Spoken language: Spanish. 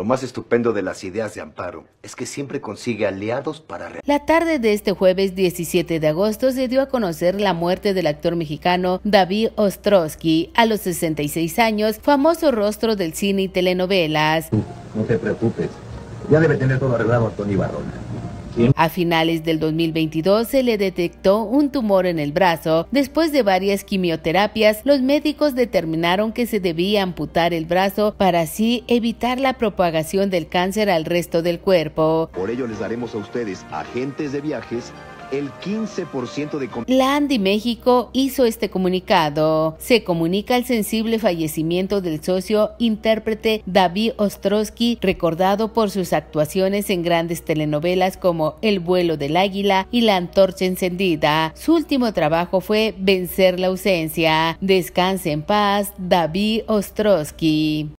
Lo más estupendo de las ideas de Amparo es que siempre consigue aliados para... La tarde de este jueves 17 de agosto se dio a conocer la muerte del actor mexicano David Ostrowski a los 66 años, famoso rostro del cine y telenovelas. no te preocupes, ya debe tener todo arreglado Tony Barrona. A finales del 2022 se le detectó un tumor en el brazo. Después de varias quimioterapias, los médicos determinaron que se debía amputar el brazo para así evitar la propagación del cáncer al resto del cuerpo. Por ello les daremos a ustedes, agentes de viajes, el 15% de... La México hizo este comunicado. Se comunica el sensible fallecimiento del socio intérprete David Ostrowski, recordado por sus actuaciones en grandes telenovelas como El vuelo del águila y La antorcha encendida. Su último trabajo fue Vencer la ausencia. Descanse en paz, David Ostrowski.